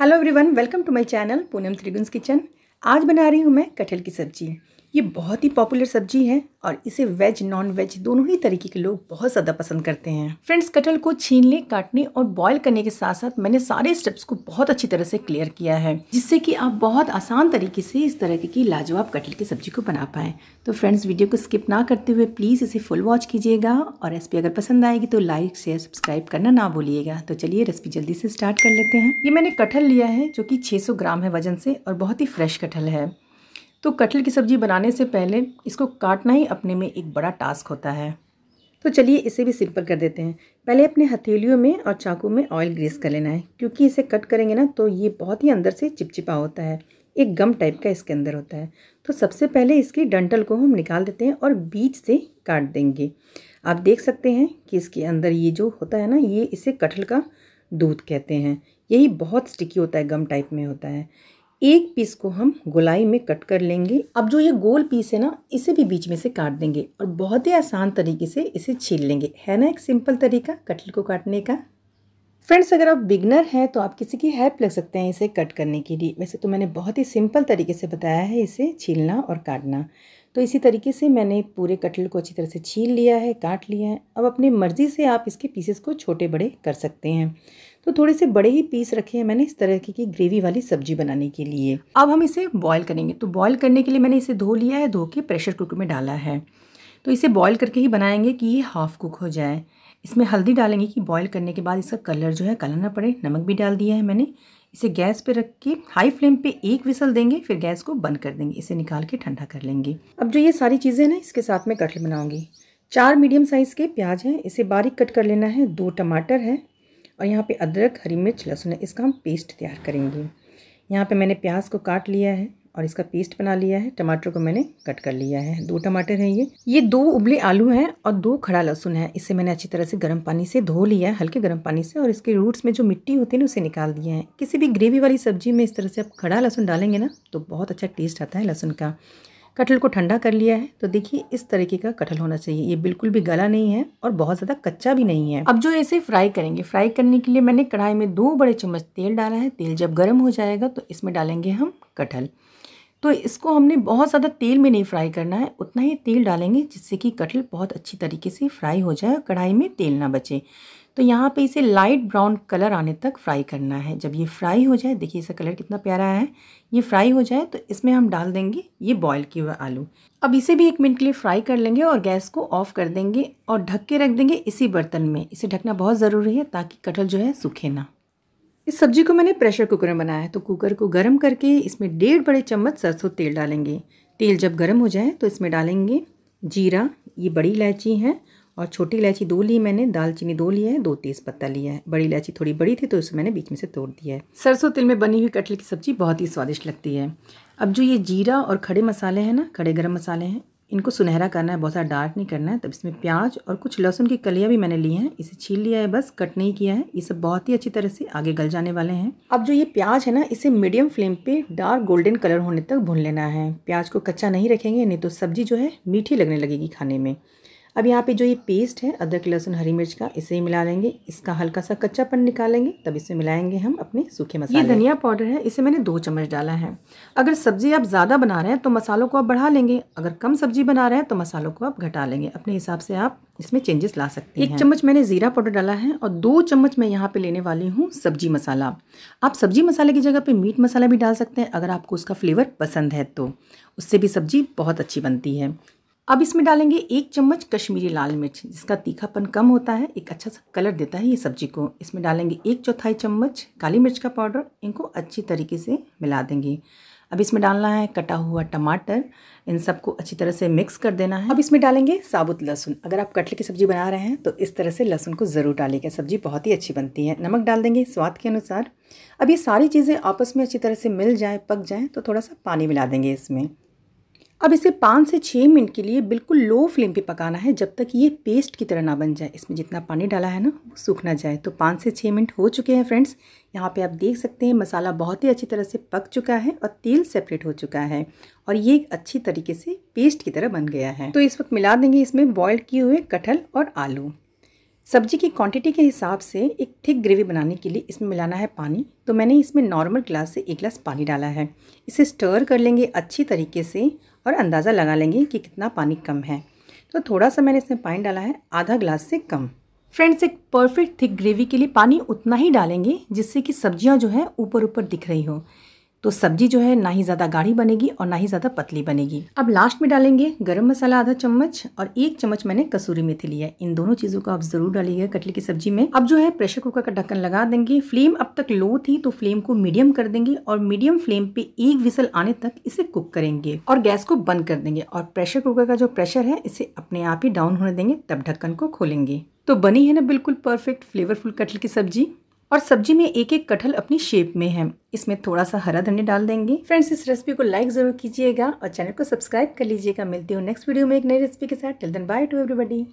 hello everyone welcome to my channel Poonam Trigun's kitchen आज बना रही हूँ मैं कटहल की सब्जी ये बहुत ही पॉपुलर सब्जी है और इसे वेज नॉन वेज दोनों ही तरीके के लोग बहुत ज़्यादा पसंद करते हैं फ्रेंड्स कटहल को छीनने काटने और बॉयल करने के साथ साथ मैंने सारे स्टेप्स को बहुत अच्छी तरह से क्लियर किया है जिससे कि आप बहुत आसान तरीके से इस तरह की लाजवाब कटहल की सब्जी को बना पाएँ तो फ्रेंड्स वीडियो को स्किप ना करते हुए प्लीज़ इसे फुल वॉच कीजिएगा और रेसिपी अगर पसंद आएगी तो लाइक शेयर सब्सक्राइब करना ना भूलिएगा तो चलिए रेसिपी जल्दी से स्टार्ट कर लेते हैं ये मैंने कटहल लिया है जो कि 600 ग्राम है वजन से और बहुत ही फ्रेश कटहल है तो कटहल की सब्ज़ी बनाने से पहले इसको काटना ही अपने में एक बड़ा टास्क होता है तो चलिए इसे भी सिंपल कर देते हैं पहले अपने हथेलियों में और चाकू में ऑयल ग्रीस कर लेना है क्योंकि इसे कट करेंगे ना तो ये बहुत ही अंदर से चिपचिपा होता है एक गम टाइप का इसके अंदर होता है तो सबसे पहले इसकी डंटल को हम निकाल देते हैं और बीच से काट देंगे आप देख सकते हैं कि इसके अंदर ये जो होता है ना ये इसे कटहल का दूध कहते हैं यही बहुत स्टिकी होता है गम टाइप में होता है एक पीस को हम गोलाई में कट कर लेंगे अब जो ये गोल पीस है ना इसे भी बीच में से काट देंगे और बहुत ही आसान तरीके से इसे छील लेंगे है ना एक सिंपल तरीका कटल को काटने का फ्रेंड्स अगर आप बिगनर हैं तो आप किसी की हेल्प लग सकते हैं इसे कट करने के लिए वैसे तो मैंने बहुत ही सिंपल तरीके से बताया है इसे छीलना और काटना तो इसी तरीके से मैंने पूरे कटल को अच्छी तरह से छील लिया है काट लिया है अब अपनी मर्ज़ी से आप इसके पीसेस को छोटे बड़े कर सकते हैं तो थोड़े से बड़े ही पीस रखे हैं मैंने इस तरह की, की ग्रेवी वाली सब्जी बनाने के लिए अब हम इसे बॉयल करेंगे तो बॉयल करने के लिए मैंने इसे धो लिया है धो के प्रेशर कुकर में डाला है तो इसे बॉयल करके ही बनाएंगे कि ये हाफ़ कुक हो जाए इसमें हल्दी डालेंगे कि बॉयल करने के बाद इसका कलर जो है कलर ना पड़े नमक भी डाल दिया है मैंने इसे गैस पे रख के हाई फ्लेम पे एक विसल देंगे फिर गैस को बंद कर देंगे इसे निकाल के ठंडा कर लेंगे अब जो ये सारी चीज़ें ना इसके साथ में कटल बनाऊंगी चार मीडियम साइज़ के प्याज हैं इसे बारीक कट कर लेना है दो टमाटर है और यहाँ पे अदरक हरी मिर्च लहसुन है इसका हम पेस्ट तैयार करेंगे यहाँ पे मैंने प्याज को काट लिया है और इसका पेस्ट बना लिया है टमाटर को मैंने कट कर लिया है दो टमाटर हैं ये ये दो उबले आलू हैं और दो खड़ा लहसुन है इसे मैंने अच्छी तरह से गर्म पानी से धो लिया है हल्के गर्म पानी से और इसके रूट्स में जो मिट्टी होती है ना उसे निकाल दिया है किसी भी ग्रेवी वाली सब्जी में इस तरह से आप खड़ा लहसुन डालेंगे ना तो बहुत अच्छा टेस्ट आता है लहसुन का कटहल को ठंडा कर लिया है तो देखिए इस तरीके का कटहल होना चाहिए ये बिल्कुल भी गला नहीं है और बहुत ज़्यादा कच्चा भी नहीं है अब जो इसे फ्राई करेंगे फ्राई करने के लिए मैंने कढ़ाई में दो बड़े चम्मच तेल डाला है तेल जब गर्म हो जाएगा तो इसमें डालेंगे हम कटहल तो इसको हमने बहुत ज़्यादा तेल में नहीं फ्राई करना है उतना ही तेल डालेंगे जिससे कि कटहल बहुत अच्छी तरीके से फ्राई हो जाए और कढ़ाई में तेल ना बचे तो यहाँ पे इसे लाइट ब्राउन कलर आने तक फ्राई करना है जब ये फ्राई हो जाए देखिए इसका कलर कितना प्यारा है ये फ्राई हो जाए तो इसमें हम डाल देंगे ये बॉयल किए हुए आलू अब इसे भी एक मिनट के लिए फ्राई कर लेंगे और गैस को ऑफ कर देंगे और ढक के रख देंगे इसी बर्तन में इसे ढकना बहुत ज़रूरी है ताकि कटहल जो है सूखे ना इस सब्जी को मैंने प्रेशर कुकर में बनाया है तो कुकर को गर्म करके इसमें डेढ़ बड़े चम्मच सरसों तेल डालेंगे तेल जब गर्म हो जाए तो इसमें डालेंगे जीरा ये बड़ी इलायची है और छोटी इलायची दो ली मैंने दालचीनी दो लिया है दो तेज़ पत्ता लिया है बड़ी इलायची थोड़ी बड़ी थी तो उसे मैंने बीच में से तोड़ दिया है सरसों तिल में बनी हुई कटल की सब्ज़ी बहुत ही स्वादिष्ट लगती है अब जो ये जीरा और खड़े मसाले हैं ना खड़े गर्म मसाले हैं इनको सुनहरा करना है बहुत सारा डार्क नहीं करना है तब इसमें प्याज और कुछ लहसुन की कलियाँ भी मैंने ली हैं इसे छील लिया है बस कट नहीं किया है ये सब बहुत ही अच्छी तरह से आगे गल जाने वाले हैं अब जो ये प्याज है ना इसे मीडियम फ्लेम पे डार्क गोल्डन कलर होने तक भून लेना है प्याज को कच्चा नहीं रखेंगे नहीं तो सब्जी जो है मीठी लगने लगेगी खाने में अब यहाँ पे जो ये पेस्ट है अदरक लहसुन हरी मिर्च का इसे ही मिला लेंगे इसका हल्का सा कच्चापन निकालेंगे तब इसे मिलाएंगे हम अपने सूखे मसाले ये धनिया पाउडर है इसे मैंने दो चम्मच डाला है अगर सब्जी आप ज़्यादा बना रहे हैं तो मसालों को आप बढ़ा लेंगे अगर कम सब्जी बना रहे हैं तो मसालों को आप घटा लेंगे अपने हिसाब से आप इसमें चेंजेस ला सकते हैं एक चम्मच मैंने ज़ीरा पाउडर डाला है और दो चम्मच मैं यहाँ पे लेने वाली हूँ सब्जी मसाला आप सब्जी मसाले की जगह पे मीट मसाला भी डाल सकते हैं अगर आपको उसका फ्लेवर पसंद है तो उससे भी सब्जी बहुत अच्छी बनती है अब इसमें डालेंगे एक चम्मच कश्मीरी लाल मिर्च जिसका तीखापन कम होता है एक अच्छा सा कलर देता है ये सब्जी को इसमें डालेंगे एक चौथाई चम्मच काली मिर्च का पाउडर इनको अच्छी तरीके से मिला देंगे अब इसमें डालना है कटा हुआ टमाटर इन सबको अच्छी तरह से मिक्स कर देना है अब इसमें डालेंगे साबुत लहसुन अगर आप कटले की सब्ज़ी बना रहे हैं तो इस तरह से लहसुन को ज़रूर डालेंगे सब्ज़ी बहुत ही अच्छी बनती है नमक डाल देंगे स्वाद के अनुसार अब ये सारी चीज़ें आपस में अच्छी तरह से मिल जाए पक जाएँ तो थोड़ा सा पानी मिला देंगे इसमें अब इसे पाँच से छः मिनट के लिए बिल्कुल लो फ्लेम पे पकाना है जब तक ये पेस्ट की तरह ना बन जाए इसमें जितना पानी डाला है ना वो सूख ना जाए तो पाँच से छः मिनट हो चुके हैं फ्रेंड्स यहाँ पे आप देख सकते हैं मसाला बहुत ही अच्छी तरह से पक चुका है और तेल सेपरेट हो चुका है और ये एक अच्छी तरीके से पेस्ट की तरह बन गया है तो इस वक्त मिला देंगे इसमें बॉयल किए हुए कटहल और आलू सब्जी की क्वांटिटी के हिसाब से एक थिक ग्रेवी बनाने के लिए इसमें मिलाना है पानी तो मैंने इसमें नॉर्मल ग्लास से एक गिलास पानी डाला है इसे स्टर कर लेंगे अच्छी तरीके से और अंदाज़ा लगा लेंगे कि कितना पानी कम है तो थोड़ा सा मैंने इसमें पानी डाला है आधा ग्लास से कम फ्रेंड्स एक परफेक्ट थिक ग्रेवी के लिए पानी उतना ही डालेंगे जिससे कि सब्जियां जो है ऊपर ऊपर दिख रही हो तो सब्जी जो है ना ही ज़्यादा गाढ़ी बनेगी और ना ही ज़्यादा पतली बनेगी अब लास्ट में डालेंगे गरम मसाला आधा चम्मच और एक चम्मच मैंने कसूरी मेथी लिया है इन दोनों चीज़ों को आप ज़रूर डालिएगा कटली की सब्जी में अब जो है प्रेशर कुकर का ढक्कन लगा देंगे फ्लेम अब तक लो थी तो फ्लेम को मीडियम कर देंगे और मीडियम फ्लेम पे एक विसल आने तक इसे कुक करेंगे और गैस को बंद कर देंगे और प्रेशर कुकर का जो प्रेशर है इसे अपने आप ही डाउन होने देंगे तब ढक्कन को खोलेंगे तो बनी है ना बिल्कुल परफेक्ट फ्लेवरफुल कटल की सब्जी और सब्जी में एक एक कटहल अपनी शेप में है इसमें थोड़ा सा हरा धनिया डाल देंगे फ्रेंड्स इस रेसिपी को लाइक ज़रूर कीजिएगा और चैनल को सब्सक्राइब कर लीजिएगा मिलती हूँ नेक्स्ट वीडियो में एक नई रेसिपी के साथ till then bye to everybody